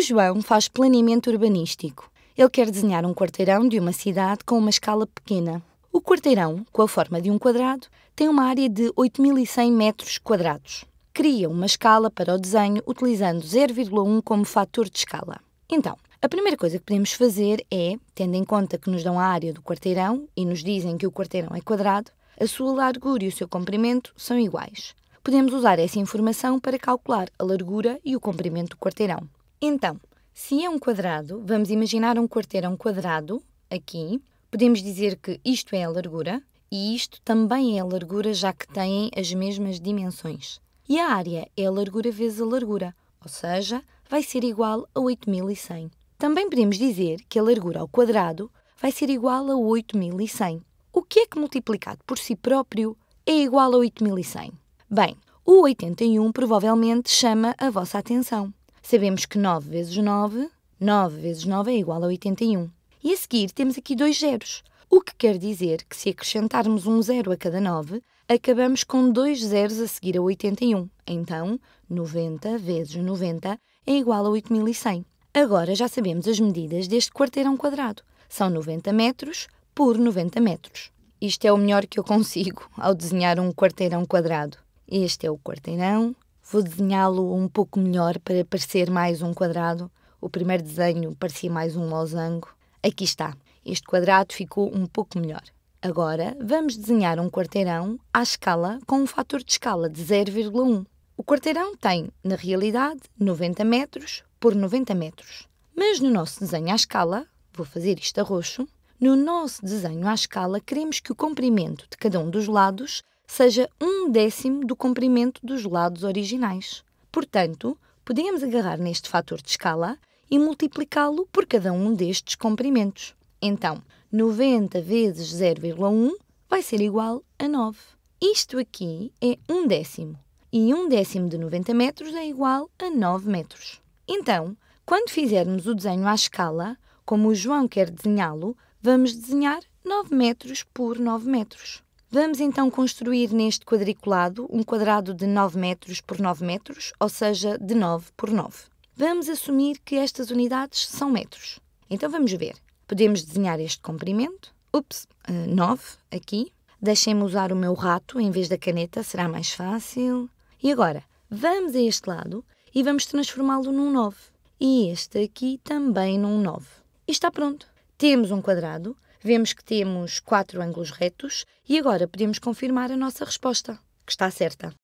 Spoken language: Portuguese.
João faz planeamento urbanístico. Ele quer desenhar um quarteirão de uma cidade com uma escala pequena. O quarteirão, com a forma de um quadrado, tem uma área de 8.100 metros quadrados. Cria uma escala para o desenho utilizando 0,1 como fator de escala. Então, a primeira coisa que podemos fazer é, tendo em conta que nos dão a área do quarteirão e nos dizem que o quarteirão é quadrado, a sua largura e o seu comprimento são iguais. Podemos usar essa informação para calcular a largura e o comprimento do quarteirão. Então, se é um quadrado, vamos imaginar um quarteiro é um quadrado, aqui. Podemos dizer que isto é a largura e isto também é a largura, já que têm as mesmas dimensões. E a área é a largura vezes a largura, ou seja, vai ser igual a 8100. Também podemos dizer que a largura ao quadrado vai ser igual a 8100. O que é que multiplicado por si próprio é igual a 8100? Bem, o 81 provavelmente chama a vossa atenção. Sabemos que 9 vezes 9, 9 vezes 9 é igual a 81. E a seguir temos aqui dois zeros, o que quer dizer que se acrescentarmos um zero a cada 9, acabamos com dois zeros a seguir a 81. Então, 90 vezes 90 é igual a 8100. Agora já sabemos as medidas deste quarteirão quadrado. São 90 metros por 90 metros. Isto é o melhor que eu consigo ao desenhar um quarteirão quadrado. Este é o quarteirão Vou desenhá-lo um pouco melhor para parecer mais um quadrado. O primeiro desenho parecia mais um losango. Aqui está. Este quadrado ficou um pouco melhor. Agora vamos desenhar um quarteirão à escala com um fator de escala de 0,1. O quarteirão tem, na realidade, 90 metros por 90 metros. Mas no nosso desenho à escala, vou fazer isto a roxo, no nosso desenho à escala queremos que o comprimento de cada um dos lados seja um décimo do comprimento dos lados originais. Portanto, podíamos agarrar neste fator de escala e multiplicá-lo por cada um destes comprimentos. Então, 90 vezes 0,1 vai ser igual a 9. Isto aqui é um décimo. E um décimo de 90 metros é igual a 9 metros. Então, quando fizermos o desenho à escala, como o João quer desenhá-lo, vamos desenhar 9 metros por 9 metros. Vamos então construir neste quadriculado um quadrado de 9 metros por 9 metros, ou seja, de 9 por 9. Vamos assumir que estas unidades são metros. Então vamos ver. Podemos desenhar este comprimento. Ups, 9 eh, aqui. Deixem-me usar o meu rato em vez da caneta, será mais fácil. E agora, vamos a este lado e vamos transformá-lo num 9. E este aqui também num 9. E está pronto. Temos um quadrado Vemos que temos quatro ângulos retos e agora podemos confirmar a nossa resposta, que está certa.